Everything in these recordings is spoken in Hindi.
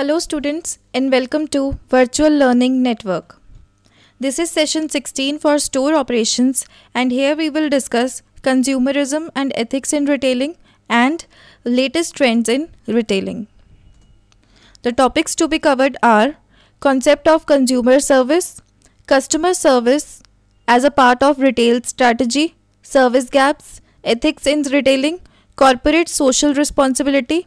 Hello students and welcome to Virtual Learning Network. This is session 16 for store operations and here we will discuss consumerism and ethics in retailing and latest trends in retailing. The topics to be covered are concept of consumer service, customer service as a part of retail strategy, service gaps, ethics in retailing, corporate social responsibility,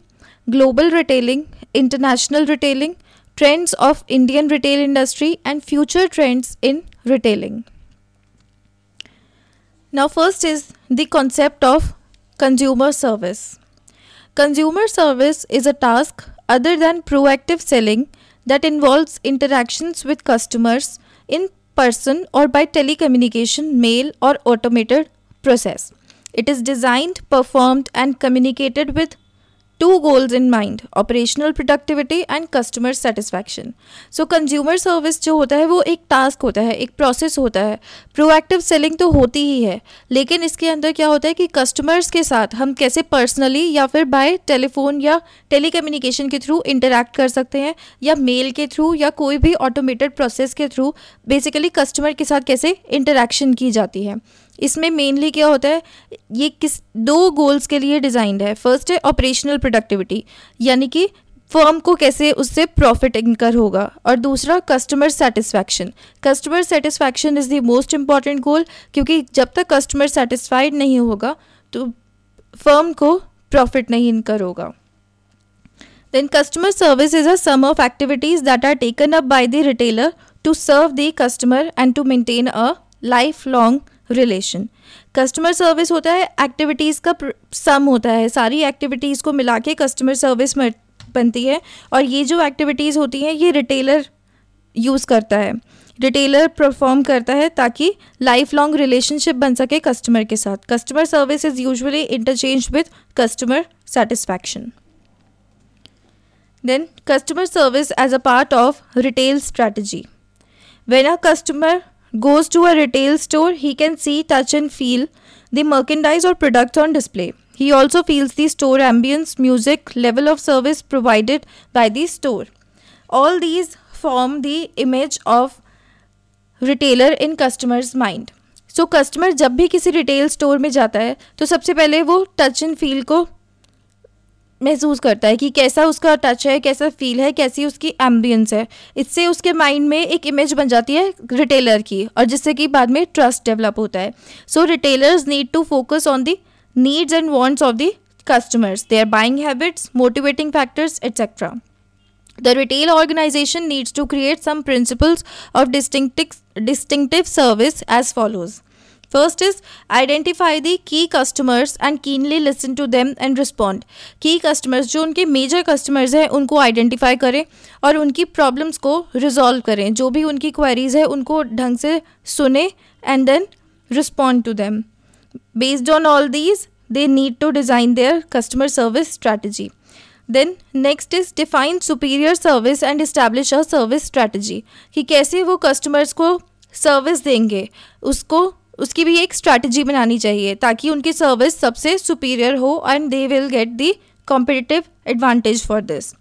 global retailing, international retailing, trends of Indian retail industry and future trends in retailing. Now first is the concept of consumer service. Consumer service is a task other than proactive selling that involves interactions with customers in person or by telecommunication, mail or automated process. It is designed, performed and communicated with two goals in mind operational productivity and customer satisfaction so consumer service jo hota hai wo ek task hota hai ek process hota hai proactive selling to hoti hi hai lekin iske andar kya hota hai ki customers ke sath hum kaise personally ya fir by telephone ya telecommunication ke through interact kar sakte hain ya mail ke through ya koi bhi automated process ke through basically customer ke sath kaise interaction ki jati hai इसमें मेनली क्या होता है ये किस दो गोल्स के लिए डिज़ाइंड है फर्स्ट है ऑपरेशनल प्रोडक्टिविटी यानी कि फर्म को कैसे उससे प्रॉफिट इनकर होगा और दूसरा customer satisfaction customer satisfaction is the most important goal क्योंकि जब तक कस्टमर सेटिस्फाइड नहीं होगा तो फर्म को प्रॉफिट नहीं इनकर होगा then customer service is a sum of activities that are taken up by the retailer to serve the customer and to maintain a life long relation customer service होता है एक्टिविटीज़ का सम होता है सारी एक्टिविटीज़ को मिला के कस्टमर सर्विस बनती है और ये जो एक्टिविटीज़ होती हैं ये रिटेलर यूज़ करता है रिटेलर परफॉर्म करता है ताकि लाइफ लॉन्ग रिलेशनशिप बन सके कस्टमर के साथ customer service is usually interchange with customer satisfaction then customer service as a part of retail strategy when a customer goes to a retail store, he can see, touch, and feel the merchandise or products on display. He also feels the store ambience, music, level of service provided by the store. All these form the image of retailer in customer's mind. So so, customer जब भी किसी रिटेल स्टोर में जाता है तो सबसे पहले वो टच एंड फील को महसूस करता है कि कैसा उसका टच है कैसा फील है कैसी उसकी एम्बियंस है इससे उसके माइंड में एक इमेज बन जाती है रिटेलर की और जिससे कि बाद में ट्रस्ट डेवलप होता है so retailers need to focus on the needs and wants of the customers they are buying habits motivating factors etcetera the retail organisation needs to create some principles of disting distinctive service as follows first is identify the key customers and keenly listen to them and respond key customers जो उनके मेजर कस्टमर्स हैं उनको आइडेंटिफाई करें और उनकी प्रॉब्लम्स को रिजॉल्व करें जो भी उनकी क्वेरीज है उनको ढंग से सुने and then respond to them based on all these they need to design their customer service strategy. Then next is define superior service and establish a service strategy कि कैसे वो कस्टमर्स को सर्विस देंगे उसको उसकी भी एक स्ट्रैटेजी बनानी चाहिए ताकि उनकी सर्विस सबसे सुपीरियर हो and they will get the competitive advantage for this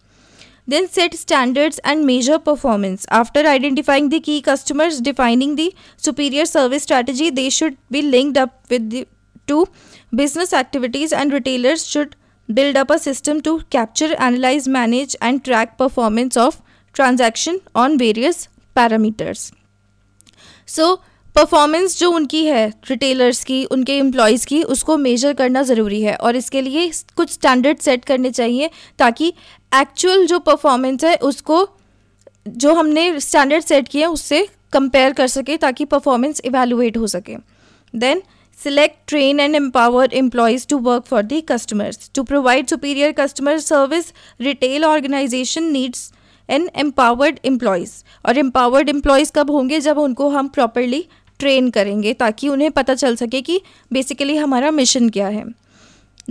then set standards and measure performance after identifying the key customers defining the superior service strategy they should be linked up with to business activities and retailers should build up a system to capture analyse manage and track performance of transaction on various parameters so performance जो उनकी है रिटेलर्स की उनके एम्प्लॉयज़ की उसको मेजर करना ज़रूरी है और इसके लिए कुछ स्टैंडर्ड सेट करने चाहिए ताकि एक्चुअल जो परफॉर्मेंस है उसको जो हमने स्टैंडर्ड सेट किए उससे कंपेयर कर सके ताकि परफॉर्मेंस इवेलुएट हो सके then select train and empower employees to work for the customers to provide superior customer service retail organisation needs and empowered employees और एम्पावर्ड एम्प्लॉयज़ कब होंगे जब उनको हम प्रॉपरली ट्रेन करेंगे ताकि उन्हें पता चल सके कि बेसिकली हमारा मिशन क्या है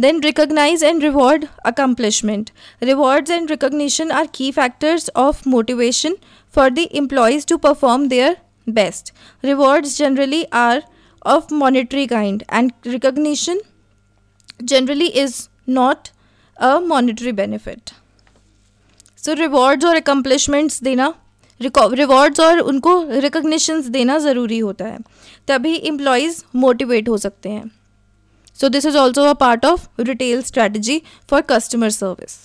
then recognise and reward accomplishment rewards and recognition are key factors of motivation for the employees to perform their best rewards generally are of monetary kind and recognition generally is not a monetary benefit so rewards और अकम्पलिशमेंट्स देना रिवॉर्ड्स और उनको रिकग्निशंस देना ज़रूरी होता है तभी इम्प्लॉयज़ मोटिवेट हो सकते हैं so this is also a part of retail strategy for customer service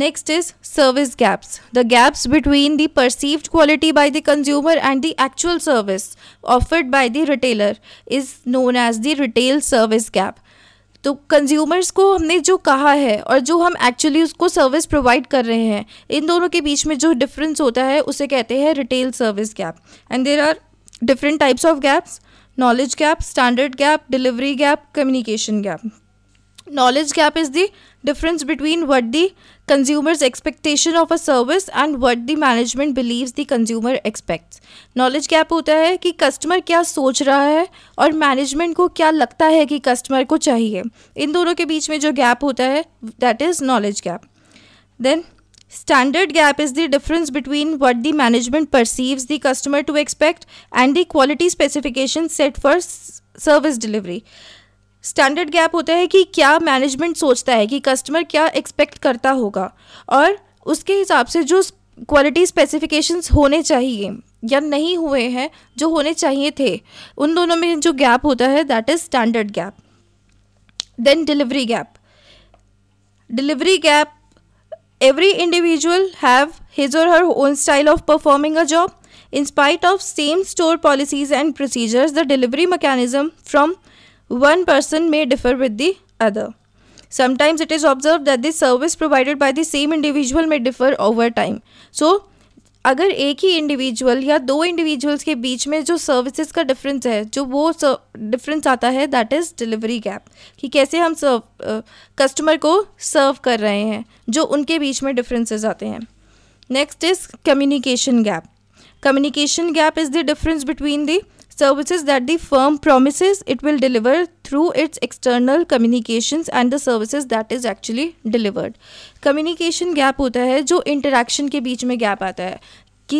next is service gaps the gaps between the perceived quality by the consumer and the actual service offered by the retailer is known as the retail service gap तो कंज्यूमर्स को हमने जो कहा है और जो हम एक्चुअली उसको सर्विस प्रोवाइड कर रहे हैं इन दोनों के बीच में जो डिफरेंस होता है उसे कहते हैं retail service gap and there are different types of gaps knowledge gap standard gap delivery gap communication gap knowledge gap is the difference between what the consumer's expectation of a service and what the management believes the consumer expects knowledge gap होता है कि customer क्या सोच रहा है और management को क्या लगता है कि customer को चाहिए इन दोनों के बीच में जो gap होता है that is knowledge gap then Standard gap is the difference between what the management perceives the customer to expect and the quality specifications set for service delivery. Standard gap होता है कि क्या मैनेजमेंट सोचता है कि कस्टमर क्या एक्सपेक्ट करता होगा और उसके हिसाब से जो क्वालिटी स्पेसिफिकेशंस होने चाहिए या नहीं हुए हैं जो होने चाहिए थे उन दोनों में जो गैप होता है that is standard gap then delivery gap delivery gap every individual have his or her own style of performing a job in spite of same store policies and procedures the delivery delivery from one person may differ with the other. Sometimes it is observed that the service provided by the same individual may differ over time. So, अगर एक ही इंडिविजुअल या दो इंडिविजुअल्स के बीच में जो सर्विसेज का डिफरेंस है जो वो डिफरेंस आता है दैट इज़ डिलीवरी गैप कि कैसे हम सर्व कस्टमर को सर्व कर रहे हैं जो उनके बीच में डिफरेंसेस आते हैं next is communication gap communication gap is the difference between the services that the firm promises it will deliver through its external communications and the services that is actually delivered communication gap hota hai jo interaction ke beech mein gap aata hai कि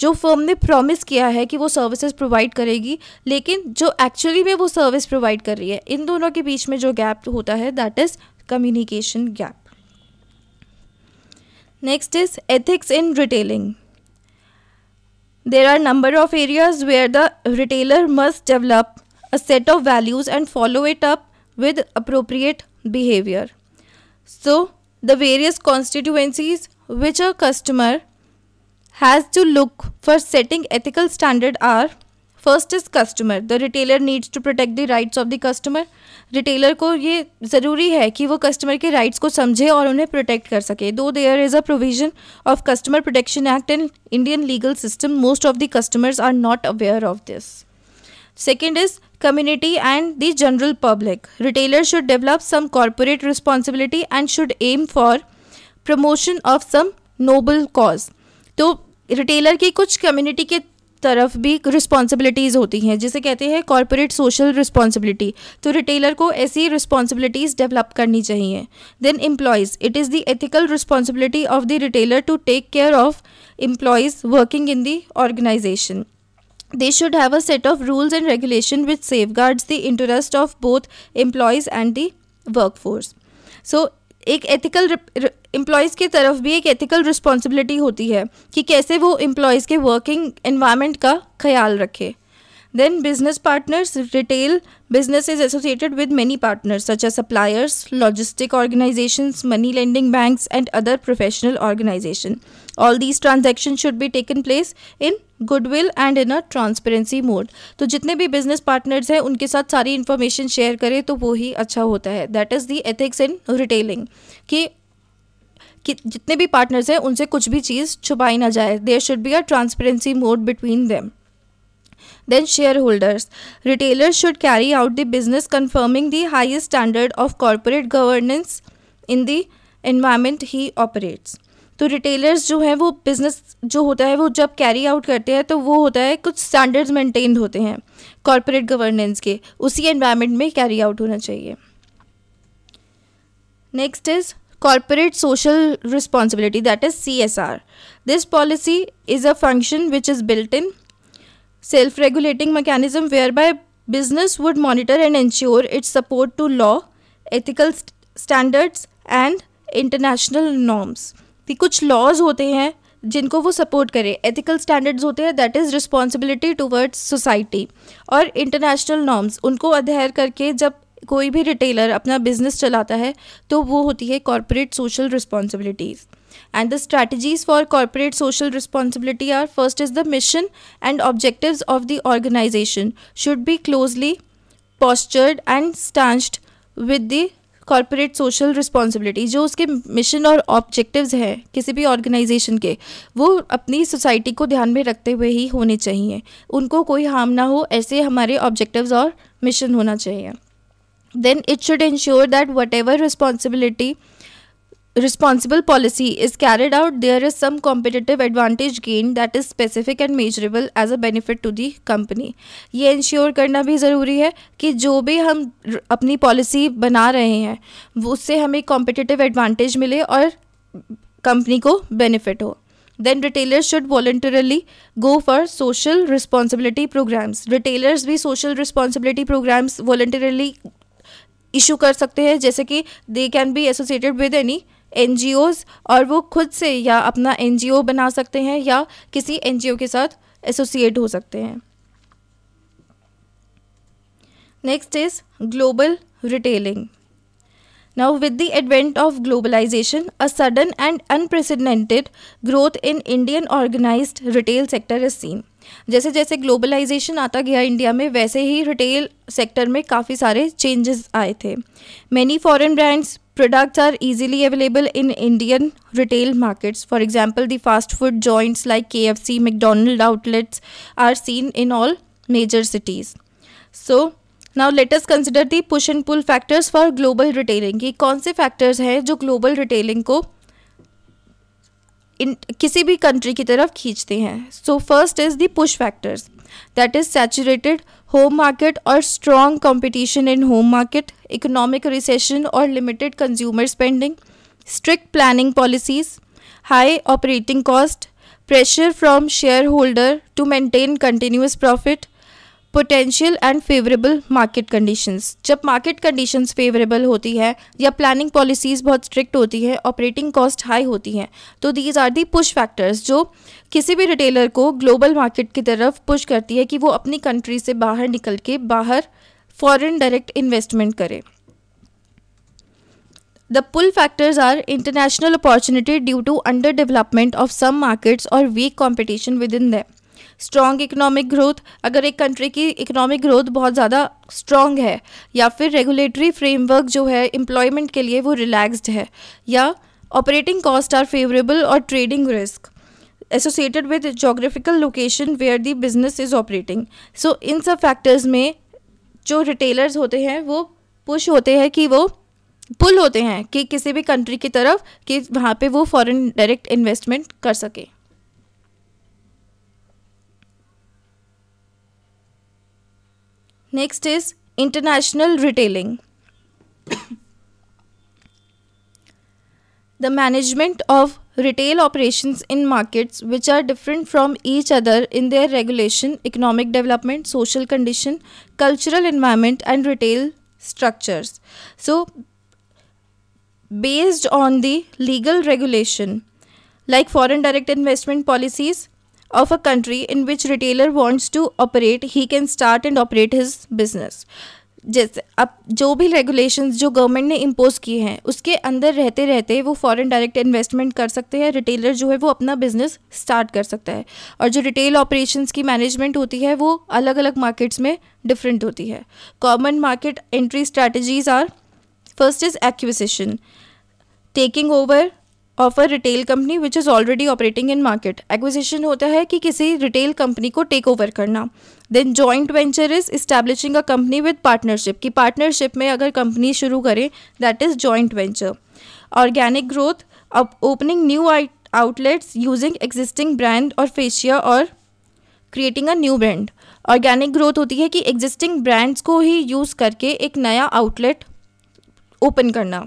जो फर्म ने प्रॉमिस किया है कि वो सर्विसेज प्रोवाइड करेगी लेकिन जो एक्चुअली में वो सर्विस प्रोवाइड कर रही है इन दोनों के बीच में जो गैप होता है that is communication gap next is ethics in retailing There are number of areas where the retailer must develop a set of values and follow it up with appropriate behavior. So, the various constituencies which a customer has to look for setting ethical standard are first is customer the retailer needs to protect the rights of the customer retailer को ये ज़रूरी है कि वो कस्टमर के राइट्स को समझे और उन्हें प्रोटेक्ट कर सके though there is a provision of customer protection act in Indian legal system most of the customers are not aware of this second is community and the general public retailer should develop some corporate responsibility and should aim for promotion of some noble cause तो रिटेलर की कुछ कम्युनिटी के तरफ भी रिस्पॉन्सिबिलिटीज़ होती हैं जिसे कहते हैं कॉरपोरेट सोशल रिस्पॉन्सिबिलिटी तो रिटेलर को ऐसी रिस्पॉन्सिबिलिटीज़ डेवलप करनी चाहिए then employees it is the ethical responsibility of the retailer to take care of employees working in the organisation have a set of rules and regulation which safeguards the interest of both employees and and workforce सो एक एथिकल एम्प्लॉयज़ की तरफ भी एक एथिकल रिस्पॉन्सिबिलिटी होती है कि कैसे वो एम्प्लॉयज़ के वर्किंग एनवायरमेंट का ख्याल रखे then business partners retail business is associated with many partners such as suppliers logistic organisations money lending banks and other professional organisation all these transaction should be taken place in goodwill and in a transparency mode तो जितने भी बिजनेस पार्टनर्स हैं उनके साथ सारी इन्फॉर्मेशन शेयर करें तो वो ही अच्छा होता है that is the ethics in retailing कि कि जितने भी पार्टनर्स हैं उनसे कुछ भी चीज़ छुपाई ना जाए there should be a transparency mode between them then shareholders retailer should carry out the business conforming the highest standard of corporate governance in the environment he operates तो रिटेलर्स जो है वो बिज़नेस जो होता है वो जब कैरी आउट करते हैं तो वो होता है कुछ स्टैंडर्ड्स मेंटेन होते हैं कॉरपोरेट गवर्नेंस के उसी एनवायरमेंट में कैरी आउट होना चाहिए next is corporate social responsibility that is C S R this policy is a function which is built in self regulating mechanism whereby business would monitor and ensure its support to law ethical standards and international norms कि कुछ लॉज होते हैं जिनको वो सपोर्ट करे एथिकल स्टैंडर्ड्स होते हैं that is responsibility towards society और इंटरनेशनल नॉर्म्स उनको अध्ययर करके जब कोई भी रिटेलर अपना बिजनेस चलाता है तो वो होती है corporate social responsibilities and the strategies for corporate social responsibility are first is the mission and objectives of the organization should be closely postured and stanched with the corporate social responsibility जो उसके मिशन और ऑब्जेक्टिव्स हैं किसी भी ऑर्गेनाइजेशन के वो अपनी सोसाइटी को ध्यान में रखते हुए ही होने चाहिए उनको कोई हार्म ना हो ऐसे हमारे ऑब्जेक्टिव्स और मिशन होना चाहिए then it should ensure that whatever responsibility responsible policy is carried out, there is some competitive advantage gained that is specific and measurable as a benefit to the company. ये इंश्योर करना भी ज़रूरी है कि जो भी हम अपनी पॉलिसी बना रहे हैं उससे हमें कॉम्पिटिटिव एडवांटेज मिले और कंपनी को बेनिफिट हो then retailers should voluntarily go for social responsibility programmes retailers भी social responsibility programmes voluntarily issue कर सकते हैं जैसे कि they can be associated with any an और वो खुद से या अपना एन बना सकते हैं या किसी एन के साथ एसोसिएट हो सकते हैं next is global retailing now with the advent of globalisation a sudden and unprecedented growth in Indian organise retail sector is seen जैसे जैसे ग्लोबलाइजेशन आता गया इंडिया में वैसे ही रिटेल सेक्टर में काफ़ी सारे चेंजेस आए थे many foreign brands products are easily available in Indian retail markets. For example, the fast food joints like KFC, McDonald's outlets are seen in all major cities. So, now latest consider the push and pull factors for global retailing ये कौन से फैक्टर्स हैं जो global retailing को इन किसी भी कंट्री की तरफ खींचते हैं so first is the push factors that is saturated home market और strong competition in home market economic recession और limited consumer spending strict planning policies high operating cost pressure from shareholder to maintain continuous profit potential and favourable market conditions जब मार्केट कंडीशंस फेवरेबल होती है या प्लानिंग पॉलिसीज़ बहुत स्ट्रिक्ट होती है ऑपरेटिंग कॉस्ट हाई होती है तो these are the push factors जो किसी भी रिटेलर को ग्लोबल मार्केट की तरफ पुश करती है कि वो अपनी कंट्री से बाहर निकल के बाहर फॉरेन डायरेक्ट इन्वेस्टमेंट करे the pull factors are international opportunity due to under development of some markets और weak competition within them strong economic growth अगर एक कंट्री की इकोनॉमिक ग्रोथ बहुत ज़्यादा स्ट्रॉन्ग है या फिर रेगुलेटरी फ्रेमवर्क जो है एम्प्लॉयमेंट के लिए वो रिलैक्सड है या ऑपरेटिंग कॉस्ट आर फेवरेबल और trading risk associated with geographical location where the business is operating so इन सब फैक्टर्स में जो रिटेलर्स होते हैं वो पुश होते हैं कि वो पुल होते हैं कि किसी भी कंट्री की तरफ कि वहाँ पे वो फॉरेन डायरेक्ट इन्वेस्टमेंट कर सके Next is international retailing. the management of retail operations in markets which are different from each other in their regulation, economic development, social condition, cultural environment, and retail structures. So, based on the legal regulation, like foreign direct investment policies, of a country in which retailer wants to operate he can start and operate his business जैसे अब जो भी रेगुलेशंस जो गवर्नमेंट ने इम्पोज किए हैं उसके अंदर रहते रहते वो फॉरेन डायरेक्ट इन्वेस्टमेंट कर सकते हैं रिटेलर जो है वो अपना बिजनेस स्टार्ट कर सकता है और जो रिटेल ऑपरेशंस की मैनेजमेंट होती है वो अलग अलग मार्केट्स में डिफरेंट होती है common market entry strategies are first is acquisition taking over of a retail company which is already operating in market acquisition होता है कि किसी रिटेल कंपनी को टेक ओवर करना then joint venture is establishing a company with partnership कि पार्टनरशिप में अगर कंपनी शुरू करें that is joint venture organic growth अब opening new outlets using existing brand और फेशिया और creating a new brand organic growth होती है कि एग्जिस्टिंग ब्रांड्स को ही यूज़ करके एक नया आउटलेट ओपन करना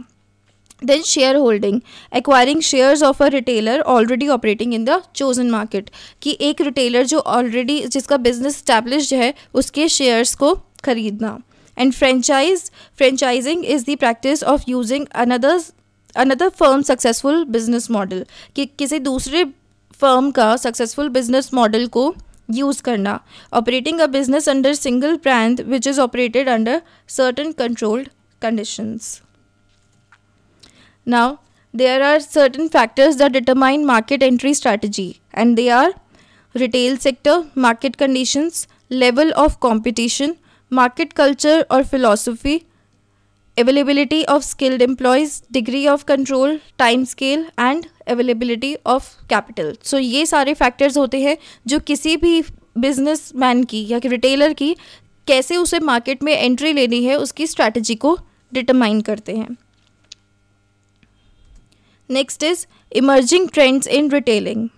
Then shareholding, acquiring shares of a retailer already operating in the chosen market कि a retailer who already a business established है उसके shares को खरीदना and franchise franchising is the practice of using another's another firm successful business model कि किसी दूसरे firm ka successful business model को यूज़ करना operating a business under single brand which is operated under certain controlled conditions Now, there are certain factors that determine market entry strategy, and they are retail sector, market conditions, level of competition, market culture or philosophy, availability of skilled employees, degree of control, time scale and availability of capital. So ये सारे factors होते हैं जो किसी भी बिजनेसमैन की या रिटेलर की कैसे उसे मार्केट में एंट्री लेनी है उसकी स्ट्रैटेजी को डिटरमाइन करते हैं Next is emerging trends in retailing.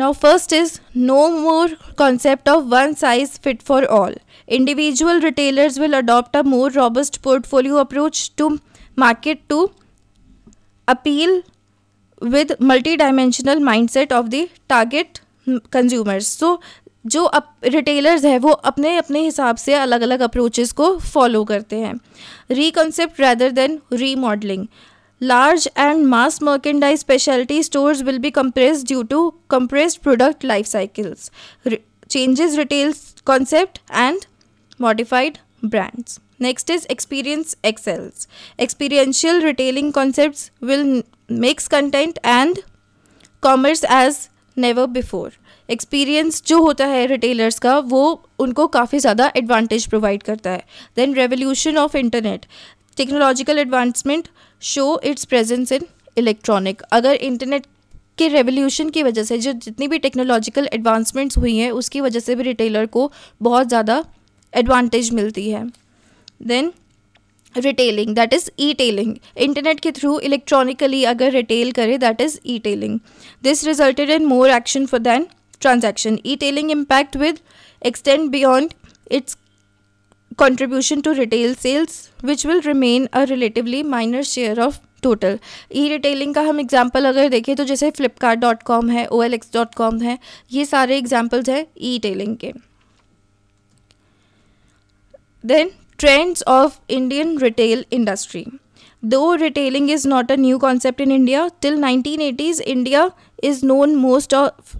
Now, first is no more concept of one size fit for all. Individual retailers will adopt a more robust portfolio approach to market to appeal with multidimensional mindset of the target consumers. So, जो अप रिटेलर्स है वो अपने अपने हिसाब से अलग अलग अप्रोचेस को फॉलो करते हैं reconcept rather than remodelling large and mass merchandise specialty stores will be compressed due to compressed product life cycles, re changes retail concept and modified brands. Next is experience excels. Experiential retailing concepts will mix content and commerce as never before experience जो होता है रिटेलर्स का वो उनको काफ़ी ज़्यादा एडवांटेज प्रोवाइड करता है then revolution of internet technological advancement show its presence in electronic अगर इंटरनेट के रेवोल्यूशन की वजह से जो जितनी भी टेक्नोलॉजिकल एडवांसमेंट्स हुई हैं उसकी वजह से भी रिटेलर को बहुत ज़्यादा एडवांटेज मिलती है then retailing that is e tailing internet के थ्रू इलेक्ट्रॉनिकली अगर रिटेल करे that is e tailing this resulted in more action for than transaction e tailing impact with extend beyond its contribution to retail sales which will remain a relatively minor share of total e retailing का हम एग्जाम्पल अगर देखें तो जैसे फ्लिपकार्ट डॉट कॉम है O L X dot com है ये सारे एग्जाम्पल्स हैं ई रिटेलिंग के then trends of Indian retail industry though retailing is not a new concept in India till nineteen eighties India is known most of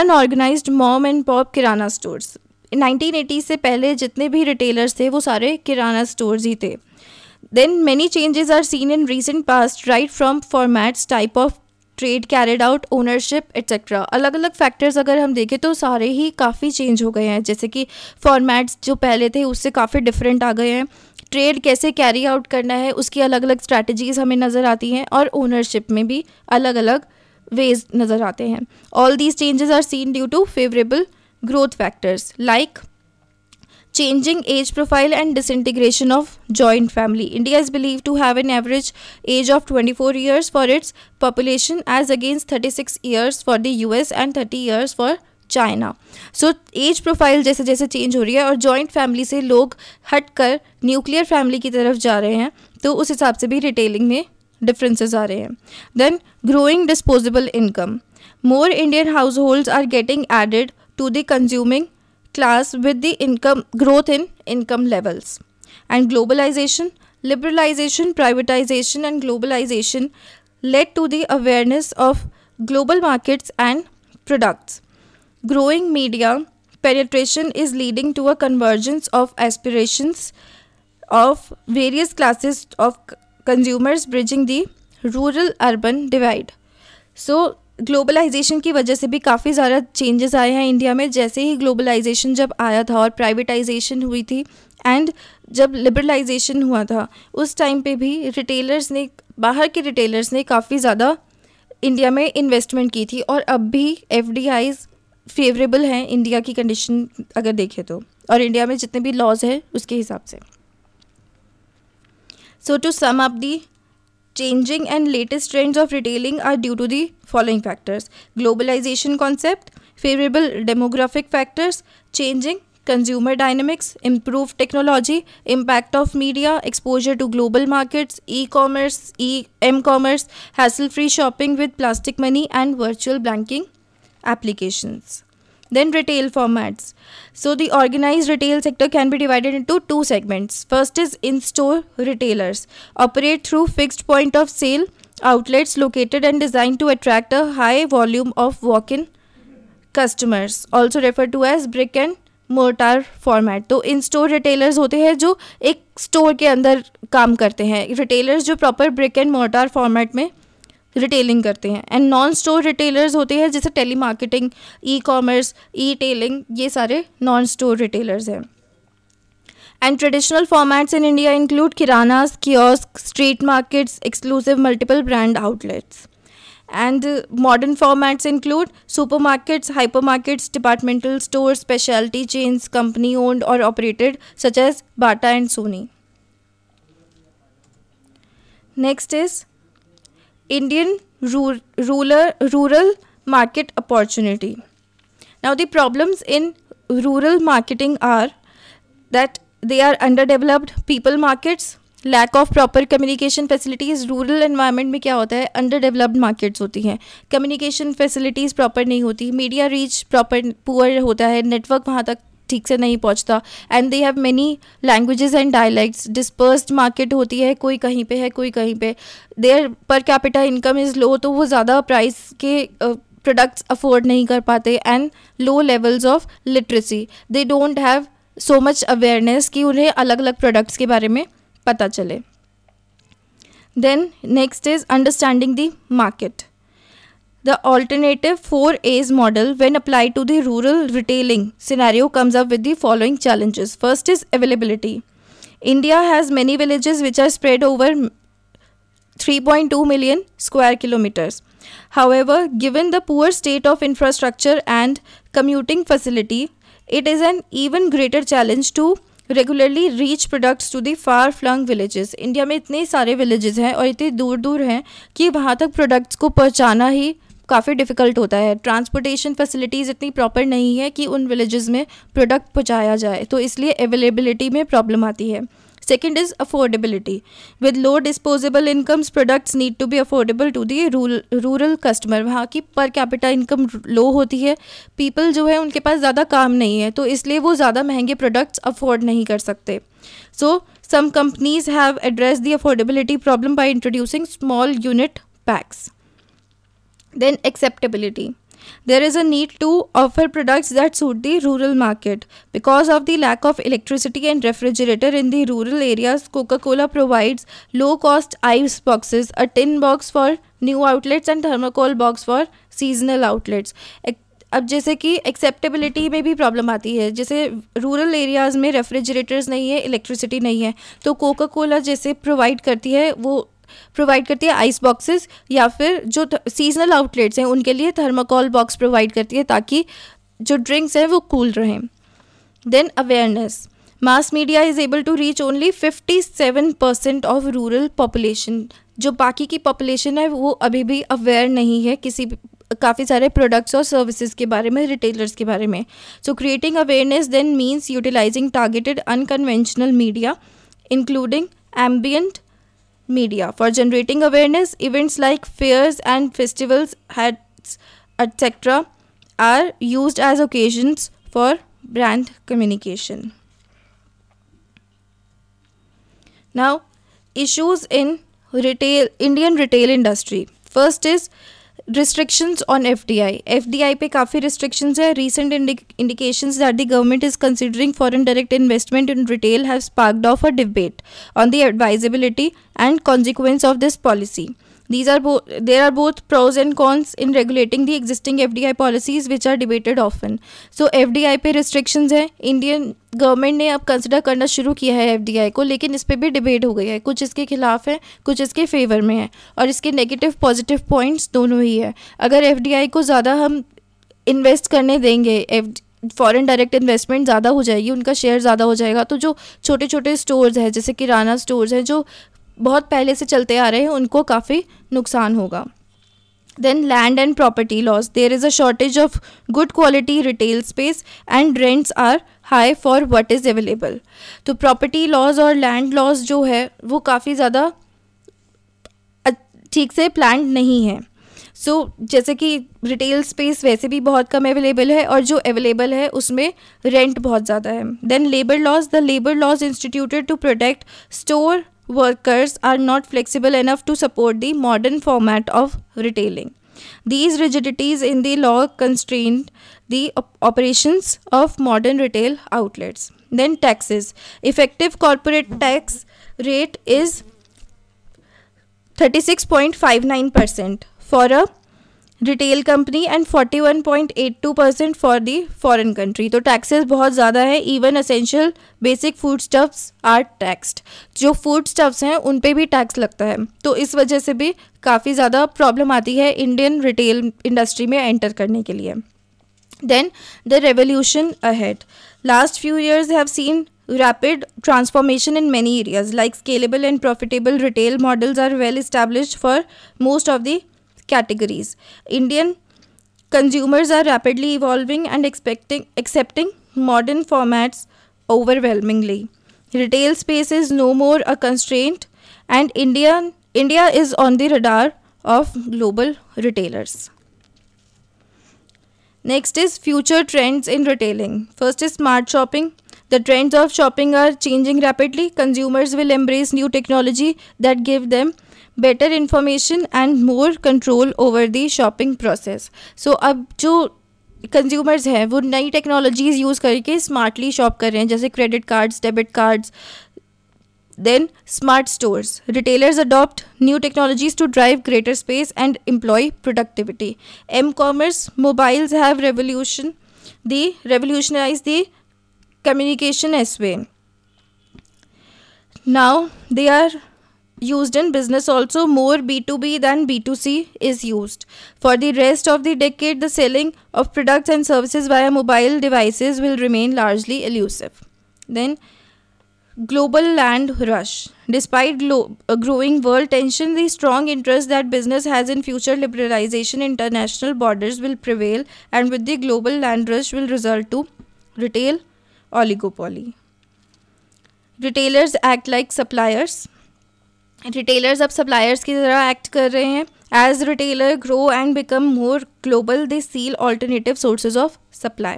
unorganise mom and pop kirana stores 1980 से पहले जितने भी रिटेलर्स थे वो सारे किराना स्टोर्स ही थे then many changes are seen in recent past right from formats type of trade carried out ownership etcetera अलग अलग फैक्टर्स अगर हम देखें तो सारे ही काफ़ी चेंज हो गए हैं जैसे कि फॉर्मेट्स जो पहले थे उससे काफ़ी डिफरेंट आ गए हैं ट्रेड कैसे कैरी आउट करना है उसकी अलग अलग स्ट्रैटेजीज़ हमें नज़र आती हैं और ओनरशिप में भी अलग अलग वेज नज़र आते हैं all these changes are seen due to favourable growth factors like changing age profile and disintegration of joint family. India is believed to have an average age of 24 years for its population as against 36 years for the US and 30 years for China so as profile जैसे जैसे चेंज हो रही है और जॉइंट फैमिली से लोग हटकर न्यूक्लियर फैमिली की तरफ जा रहे हैं तो उस हिसाब से भी रिटेलिंग में डिफरेंसेस आ रहे हैं then growing disposable income more Indian household are getting added to the consuming class with the income growth in income levels and globalization liberalization privatization and globalization led to the awareness of global markets and products growing media penetration is leading to a convergence of aspirations of various classes of consumers bridging the rural urban divide so globalisation की वजह से भी काफ़ी ज़्यादा चेंजेस आए हैं इंडिया में जैसे ही ग्लोबलाइजेशन जब आया था और प्राइवेटाइजेशन हुई थी एंड जब लिबरलाइजेशन हुआ था उस टाइम पे भी रिटेलर्स ने बाहर के रिटेलर्स ने काफ़ी ज़्यादा इंडिया में इन्वेस्टमेंट की थी और अब भी एफ फेवरेबल हैं इंडिया की कंडीशन अगर देखें तो और इंडिया में जितने भी लॉज हैं उसके हिसाब से so to sum up the changing and latest trends of retailing are due to the following factors globalization concept, favorable demographic factors, changing consumer dynamics, improved technology, impact of media, exposure to global markets, e-commerce, e-m-commerce, hassle-free shopping with plastic money and virtual banking applications. Then retail formats. So the organized retail sector can be divided into two segments. First is in-store retailers operate through fixed point of sale outlets located and designed to attract a high volume of walk-in customers also referred to as brick and mortar format तो इन स्टोर रिटेलर्स होते हैं जो एक स्टोर के अंदर काम करते हैं रिटेलर्स जो proper brick and mortar format में रिटेलिंग करते हैं एंड नॉन स्टोर रिटेलर्स होते हैं जैसे telemarketing e commerce e tailing ये सारे नॉन स्टोर रिटेलर्स हैं and traditional formats in India include kirana kiosk street markets exclusive multiple brand outlets and modern formats include supermarkets hypermarkets departmental store speciality chains company owned और operated such as Bata and Sony next is Indian rur rural, rural market opportunity. Now the problems in rural marketing are that they are underdeveloped people markets lack of proper communication facilities rural environment में क्या होता है अंडर डेवलप्ड मार्केट्स होती हैं कम्युनिकेशन फैसिलिटीज़ प्रॉपर नहीं होती मीडिया रीच प्रॉपर पुअर होता है नेटवर्क वहाँ तक ठीक से नहीं पहुंचता and they have many languages and dialects dispersed market होती है कोई कहीं पे है कोई कहीं पे there per capita income is low तो वो ज़्यादा प्राइस के प्रोडक्ट्स अफोर्ड नहीं कर पाते and low levels of literacy they don't have so much awareness कि उन्हें अलग अलग प्रोडक्ट्स के बारे में पता चले then next is understanding the market The alternative 4A's model, when applied to the rural retailing scenario, comes up with the following challenges. First is availability. India has many villages which are spread over 3.2 million square kilometers. However, given the poor state of infrastructure and commuting facility, it is an even greater challenge to regularly reach products to the far flung villages India में इतने सारे विलेजेस हैं और इतने दूर दूर हैं कि वहाँ तक प्रोडक्ट्स को पहुँचाना ही काफ़ी डिफ़िकल्ट होता है ट्रांसपोर्टेशन फैसिलिटीज़ इतनी प्रॉपर नहीं है कि उन विलेजेस में प्रोडक्ट पहुँचाया जाए तो इसलिए अवेलेबिलिटी में प्रॉब्लम आती है second is affordability with low disposable incomes products need to be affordable to the rule rural customer वहाँ की पर कैपिटा इनकम लो होती है पीपल जो है उनके पास ज़्यादा काम नहीं है तो इसलिए वो ज़्यादा महंगे प्रोडक्ट्स अफोर्ड नहीं कर सकते so some companies have address the affordability problem by introducing small unit packs Then acceptability. There is a need to offer products that suit the rural market. Because of the lack of electricity and refrigerator in the rural areas, Coca Cola provides low cost ice boxes, a tin box for new outlets, and thermocol box for seasonal outlets. अब जैसे कि एक्सेप्टेबिलिटी में भी प्रॉब्लम आती है जैसे रूरल एरियाज़ में रेफ्रिजरेटर्स नहीं है इलेक्ट्रिसिटी नहीं है तो कोका कोला जैसे प्रोवाइड करती है वो प्रोवाइड करती है आइस बॉक्सेस या फिर जो सीजनल आउटलेट्स हैं उनके लिए थर्माकोल बॉक्स प्रोवाइड करती है ताकि जो ड्रिंक्स हैं वो कूल रहें then awareness mass media is able to reach only fifty seven percent of rural population जो बाकी की पॉपुलेशन है वो अभी भी अवेयर नहीं है किसी काफ़ी सारे प्रोडक्ट्स और सर्विसेज के बारे में रिटेलर्स के बारे में so creating awareness then means utilising targeted unconventional media including ambient media. For generating awareness, events like fairs and festivals, hats, etc., are used as occasions for brand communication. Now, issues in retail Indian retail industry. First is restrictions on FDI. FDI पे काफ़ी restrictions है. Recent indi- indications that the government is considering foreign direct investment in retail have sparked off a debate on the advisability and consequence of this policy. These are bo- there are both pros and cons in regulating the existing FDI policies which are debated often. So FDI पे restrictions है इंडियन गवर्नमेंट ने अब कंसिडर करना शुरू किया है आई को लेकिन इस पर भी डिबेट हो गई है कुछ इसके खिलाफ है कुछ इसके फेवर में है और इसके नेगेटिव पॉजिटिव पॉइंट्स दोनों ही है अगर आई को ज़्यादा हम इन्वेस्ट करने देंगे एफ फॉरेन डायरेक्ट इन्वेस्टमेंट ज़्यादा हो जाएगी उनका शेयर ज़्यादा हो जाएगा तो जो छोटे छोटे स्टोर्स हैं जैसे किराना स्टोर्स हैं जो बहुत पहले से चलते आ रहे हैं उनको काफ़ी नुकसान होगा then land and property laws there is a shortage of good quality retail space and rents are high for what is available तो प्रॉपर्टी लॉस और लैंड लॉस जो है वो काफ़ी ज़्यादा ठीक से प्लान नहीं है सो so, जैसे कि रिटेल स्पेस वैसे भी बहुत कम अवेलेबल है और जो अवेलेबल है उसमें रेंट बहुत ज़्यादा है then labour laws the labour laws instituted to protect store workers are not flexible enough to support the modern format of retailing. These rigidities in the law constrained the op- operations of modern retail outlets. Then, taxes. Effective corporate tax rate is 36.59% for a retail company and 41.82 percent for the foreign country तो टैक्सेस बहुत ज़्यादा है even essential basic foodstuffs are taxed जो फूड स्टफ्स हैं उन पे भी टैक्स लगता है तो इस वजह से भी काफ़ी ज़्यादा प्रॉब्लम आती है इंडियन रिटेल इंडस्ट्री में एंटर करने के लिए then the revolution ahead last few years have seen rapid transformation in many areas like scalable and profitable retail models are well establish for most of the categories. Indian consumers are rapidly evolving and expecting accepting modern formats overwhelmingly. Retail space is no more a constraint and India India is on the radar of global retailers. Next is future trends in retailing. First is smart shopping. The trends of shopping are changing rapidly. Consumers will embrace new technology that give them better information and more control over the shopping process so अब जो कंज्यूमर्स हैं वो नई टेक्नोलॉजीज़ यूज़ करके स्मार्टली शॉप कर रहे हैं जैसे credit cards debit cards then smart stores retailers adopt new technologies to drive greater space and employ productivity m commerce mobiles have revolution the revolutionise the communication s way now they are used in business also more B2B than B2C is used. For the rest of the decade, the selling of products and services via mobile devices will remain largely elusive. Then, global land rush. Despite glo- growing world tension, the strong interest that business has in future liberalization international borders will prevail and with the global land rush will result to retail oligopoly. Retailers act like suppliers retailers अब सप्लायर्स की तरह एक्ट कर रहे हैं as retailer grow and become more global they seek alternative sources of supply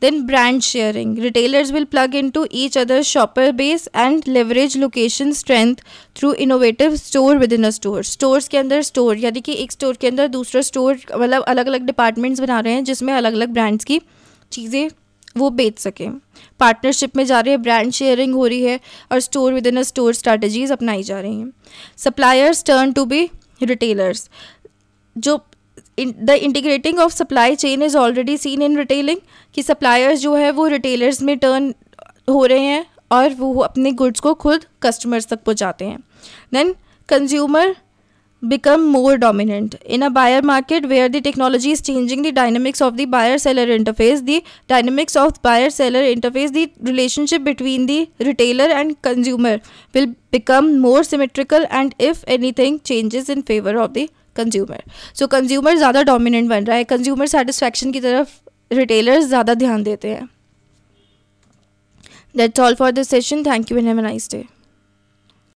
then brand sharing retailers will plug in to each other shopper base and leverage location strength through innovative store within a store stores के अंदर स्टोर यानी कि एक स्टोर के अंदर दूसरा स्टोर मतलब अलग अलग डिपार्टमेंट्स बना रहे हैं जिसमें अलग अलग ब्रांड्स की चीज़ें वो बेच सकें पार्टनरशिप में जा रही है ब्रांड शेयरिंग हो रही है और store within a store strategies अपनाई जा रही हैं suppliers turn to be retailers जो the integrating of supply chain is already seen in retailing कि सप्लायर्स जो है वो रिटेलर्स में टर्न हो रहे हैं और वो अपने गुड्स को खुद कस्टमर्स तक पहुँचाते हैं then consumer become more dominant. In a buyer market where the technology is changing the dynamics of the buyer seller interface, the dynamics of buyer seller interface, the relationship between the retailer and consumer will become more symmetrical and if anything changes in favor of the consumer so consumer ज़्यादा डोमिनेंट बन रहा है कंज्यूमर सेटिस्फैक्शन की तरफ रिटेलर्स ज़्यादा ध्यान देते हैं that's all for this session thank you and have a nice day